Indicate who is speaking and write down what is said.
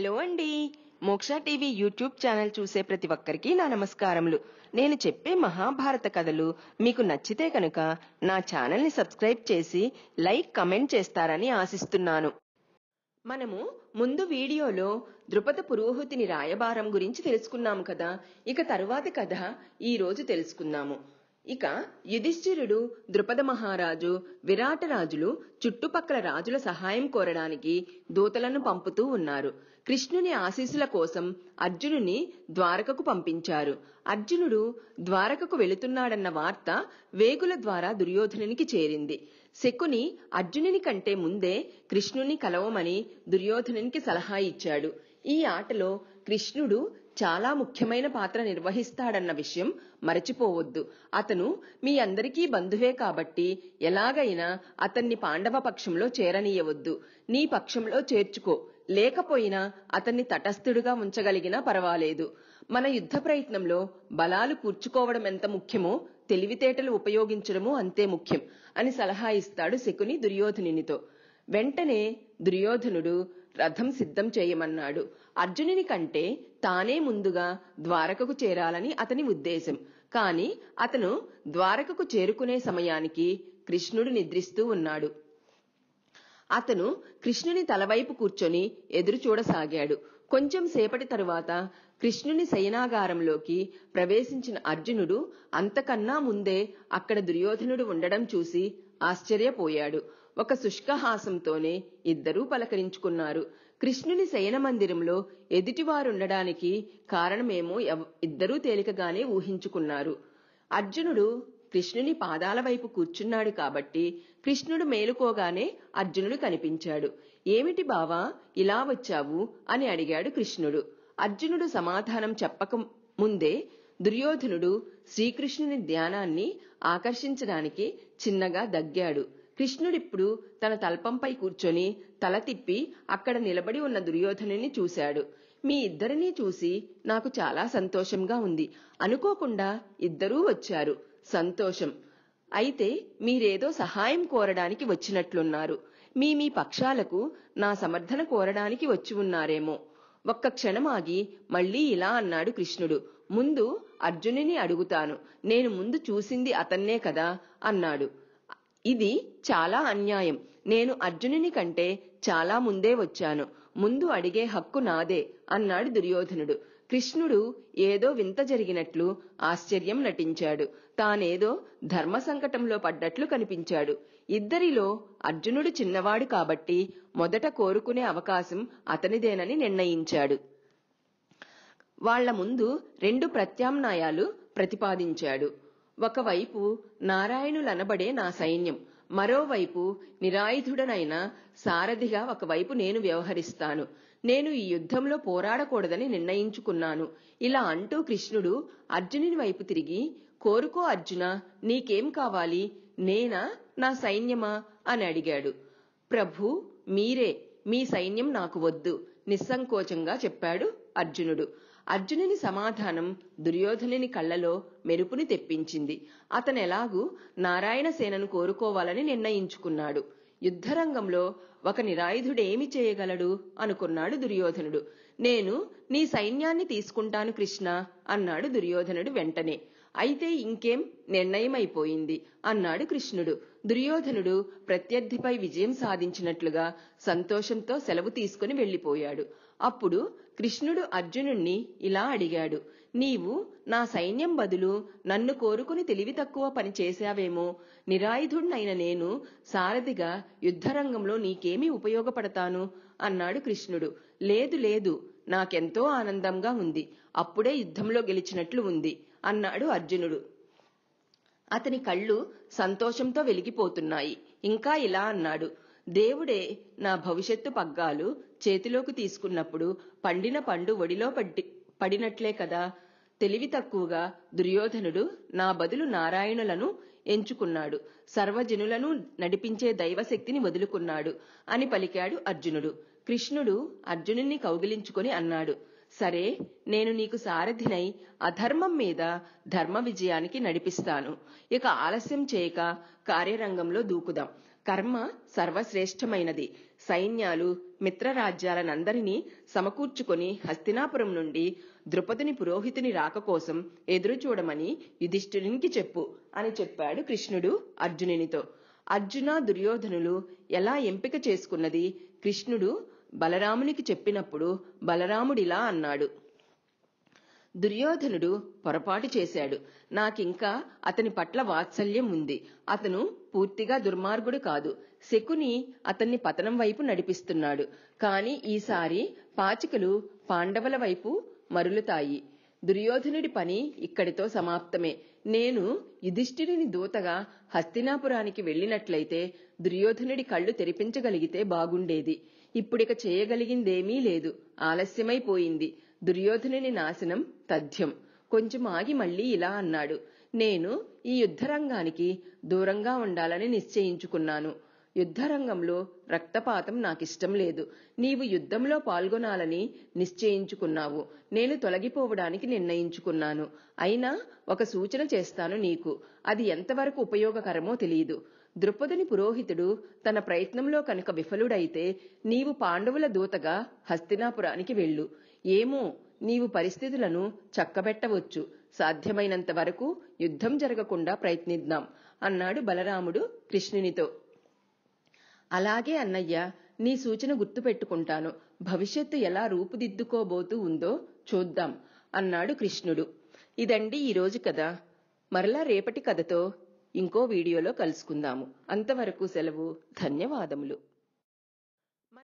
Speaker 1: hello అండి మోక్ష TV YouTube channel చూసే ప్రతి ఒక్కరికి నా నమస్కారములు నేను చెప్పే మహాభారత కథలు మీకు నచ్చితే కనుక నా ఛానల్ని సబ్స్క్రైబ్ చేసి లైక్ కమెంట్ చేస్తారని ఆశిస్తున్నాను మనము ముందు వీడియోలో ద్రుపద పురోహుతిని రాయబారం గురించి తెలుసుకున్నాము కదా ఇక తరువాతి కథ ఈ రోజు తెలుసుకున్నాము ఇక యుధిష్ఠిరుడు ద్రుపద మహారాజు విరాటరాజులు చుట్టుపక్కల రాజుల సహాయం కోరడానికి దూతలను పంపుతూ ఉన్నారు కృష్ణుని ఆశీస్సుల కోసం అర్జునుని ద్వారకకు పంపించారు అర్జునుడు ద్వారకకు వెళుతున్నాడన్న వార్త వేగుల ద్వారా దుర్యోధనునికి చేరింది శకుని అర్జునుని కంటే ముందే కృష్ణుని కలవమని దుర్యోధనునికి సలహా ఇచ్చాడు ఈ ఆటలో కృష్ణుడు చాలా ముఖ్యమైన పాత్ర నిర్వహిస్తాడన్న విషయం మరచిపోవద్దు అతను మీ అందరికీ బంధువే కాబట్టి ఎలాగైనా అతన్ని పాండవ పక్షంలో చేరనీయవద్దు నీ పక్షంలో చేర్చుకో లేకపోయినా అతన్ని తటస్థుడుగా ఉంచగలిగినా పర్వాలేదు మన యుద్ధ ప్రయత్నంలో బలాలు కూర్చుకోవడం ఎంత ముఖ్యమో తెలివితేటలు ఉపయోగించడమూ అంతే ముఖ్యం అని సలహా ఇస్తాడు శకుని దుర్యోధనునితో వెంటనే దుర్యోధనుడు రథం సిద్ధం చేయమన్నాడు అర్జునుని కంటే తానే ముందుగా ద్వారకకు చేరాలని అతని ఉద్దేశం కాని అతను ద్వారకకు చేరుకునే సమయానికి కృష్ణుడు నిద్రిస్తూ ఉన్నాడు అతను కృష్ణుని తలవైపు కూర్చొని ఎదురు చూడసాగాడు కొంచెం సేపటి తరువాత కృష్ణుని శయనాగారంలోకి ప్రవేశించిన అర్జునుడు అంతకన్నా ముందే అక్కడ దుర్యోధనుడు ఉండడం చూసి ఆశ్చర్యపోయాడు ఒక శుష్కహాసంతోనే ఇద్దరూ పలకరించుకున్నారు కృష్ణుని శయన మందిరంలో ఎదుటివారుండడానికి కారణమేమో ఇద్దరూ తేలికగానే ఊహించుకున్నారు అర్జునుడు కృష్ణుని పాదాల వైపు కూర్చున్నాడు కాబట్టి కృష్ణుడు మేలుకోగానే అర్జునుడు కనిపించాడు ఏమిటి బావా ఇలా వచ్చావు అని అడిగాడు కృష్ణుడు అర్జునుడు సమాధానం చెప్పక ముందే దుర్యోధనుడు శ్రీకృష్ణుని ధ్యానాన్ని ఆకర్షించడానికి చిన్నగా దగ్గాడు కృష్ణుడిప్పుడు తన తల్పంపై కూర్చొని తల తిప్పి అక్కడ నిలబడి ఉన్న దుర్యోధనుని చూశాడు మీ ఇద్దరినీ చూసి నాకు చాలా సంతోషంగా ఉంది అనుకోకుండా ఇద్దరూ వచ్చారు సంతోషం అయితే మీరేదో సహాయం కోరడానికి వచ్చినట్లున్నారు మీ మీ పక్షాలకు నా సమర్థన కోరడానికి వచ్చి ఉన్నారేమో ఒక్క క్షణం ఆగి మళ్లీ ఇలా అన్నాడు కృష్ణుడు ముందు అర్జునిని అడుగుతాను నేను ముందు చూసింది అతన్నే కదా అన్నాడు ఇది చాలా అన్యాయం నేను అర్జునుని కంటే చాలా ముందే వచ్చాను ముందు అడిగే హక్కు నాదే అన్నాడు దుర్యోధనుడు కృష్ణుడు ఏదో వింత జరిగినట్లు ఆశ్చర్యం నటించాడు తానేదో ధర్మ సంకటంలో పడ్డట్లు కనిపించాడు ఇద్దరిలో అర్జునుడు చిన్నవాడు కాబట్టి మొదట కోరుకునే అవకాశం అతనిదేనని నిర్ణయించాడు వాళ్ల ముందు రెండు ప్రత్యామ్నాయాలు ప్రతిపాదించాడు ఒకవైపు నారాయణులనబడే నా సైన్యం మరోవైపు నిరాయుధుడనైన సారథిగా ఒకవైపు నేను వ్యవహరిస్తాను నేను ఈ యుద్ధంలో పోరాడకూడదని నిర్ణయించుకున్నాను ఇలా అంటూ కృష్ణుడు అర్జునుని వైపు తిరిగి కోరుకో అర్జున నీకేం కావాలి నేనా నా సైన్యమా అని అడిగాడు ప్రభు మీరే మీ సైన్యం నాకు వద్దు నిస్సంకోచంగా చెప్పాడు అర్జునుడు అర్జునుని సమాధానం దుర్యోధనుని కళ్ళలో మెరుపుని తెప్పించింది అతనెలాగూ నారాయణ సేనను కోరుకోవాలని నిర్ణయించుకున్నాడు యుద్ధరంగంలో ఒక నిరాయుధుడేమి చేయగలడు అనుకున్నాడు దుర్యోధనుడు నేను నీ సైన్యాన్ని తీసుకుంటాను కృష్ణ అన్నాడు దుర్యోధనుడు వెంటనే అయితే ఇంకేం నిర్ణయమైపోయింది అన్నాడు కృష్ణుడు దుర్యోధనుడు ప్రత్యర్థిపై విజయం సాధించినట్లుగా సంతోషంతో సెలవు తీసుకుని వెళ్లిపోయాడు అప్పుడు కృష్ణుడు అర్జునుణ్ణి ఇలా అడిగాడు నీవు నా సైన్యం బదులు నన్ను కోరుకుని తెలివి తక్కువ పని చేశావేమో నిరాయుధుణ్ణైన నేను సారథిగా యుద్ధరంగంలో నీకేమి ఉపయోగపడతాను అన్నాడు కృష్ణుడు లేదు లేదు నాకెంతో ఆనందంగా ఉంది అప్పుడే యుద్ధంలో గెలిచినట్లు ఉంది అన్నాడు అర్జునుడు అతని కళ్ళు సంతోషంతో వెలిగిపోతున్నాయి ఇంకా ఇలా అన్నాడు దేవుడే నా భవిష్యత్తు పగ్గాలు చేతిలోకి తీసుకున్నప్పుడు పండిన పండు ఒడిలో పడ్డి పడినట్లే కదా తెలివి తక్కువగా దుర్యోధనుడు నా బదులు నారాయణులను ఎంచుకున్నాడు సర్వజనులను నడిపించే దైవశక్తిని వదులుకున్నాడు అని పలికాడు అర్జునుడు కృష్ణుడు అర్జునుణ్ణి కౌగిలించుకొని అన్నాడు సరే నేను నీకు సారథినై అధర్మం మీద ధర్మ విజయానికి నడిపిస్తాను ఇక ఆలస్యం చేయక కార్యరంగంలో దూకుదాం కర్మ సర్వశ్రేష్టమైనది సైన్యాలు మిత్రరాజ్యాలనందరినీ సమకూర్చుకొని హస్తినాపురం నుండి ద్రుపదుని పురోహితుని రాక కోసం ఎదురుచూడమని యుధిష్ఠునికి చెప్పు అని చెప్పాడు కృష్ణుడు అర్జునునితో అర్జున దుర్యోధనులు ఎలా ఎంపిక చేసుకున్నది కృష్ణుడు బలరామునికి చెప్పినప్పుడు బలరాముడిలా అన్నాడు దుర్యోధనుడు పొరపాటు చేశాడు నాకింకా అతని పట్ల వాత్సల్యం ఉంది అతను పూర్తిగా దుర్మార్గుడు కాదు శకుని అతన్ని పతనం వైపు నడిపిస్తున్నాడు కాని ఈసారి పాచికలు పాండవుల వైపు మరులుతాయి దుర్యోధనుడి పని ఇక్కడితో సమాప్తమే నేను యుధిష్ఠిరుని దూతగా హస్తినాపురానికి వెళ్లినట్లయితే దుర్యోధనుడి కళ్ళు తెరిపించగలిగితే బాగుండేది ఇప్పుడిక చేయగలిగిందేమీ లేదు ఆలస్యమైపోయింది దుర్యోధనుని నాశనం తథ్యం కొంచెం ఆగి మళ్లీ ఇలా అన్నాడు నేను ఈ యుద్ధరంగానికి దూరంగా ఉండాలని నిశ్చయించుకున్నాను యుద్ధరంగంలో రక్తపాతం నాకిష్టం లేదు నీవు యుద్ధంలో పాల్గొనాలని నిశ్చయించుకున్నావు నేను తొలగిపోవడానికి నిర్ణయించుకున్నాను అయినా ఒక సూచన చేస్తాను నీకు అది ఎంతవరకు ఉపయోగకరమో తెలియదు ద్రుపదుని పురోహితుడు తన ప్రయత్నంలో కనుక విఫలుడైతే నీవు పాండవుల దూతగా హస్తినాపురానికి వెళ్ళు ఏమో నీవు పరిస్థితులను చక్కబెట్టవచ్చు సాధ్యమైనంత వరకు యుద్ధం జరగకుండా ప్రయత్నిద్దాం అన్నాడు బలరాముడు కృష్ణునితో అలాగే అన్నయ్య నీ సూచన గుర్తుపెట్టుకుంటాను భవిష్యత్తు ఎలా రూపుదిద్దుకోబోతూ ఉందో చూద్దాం అన్నాడు కృష్ణుడు ఇదండి ఈరోజు కథ మరలా రేపటి కథతో ఇంకో వీడియోలో కలుసుకుందాము అంతవరకు సెలవు ధన్యవాదములు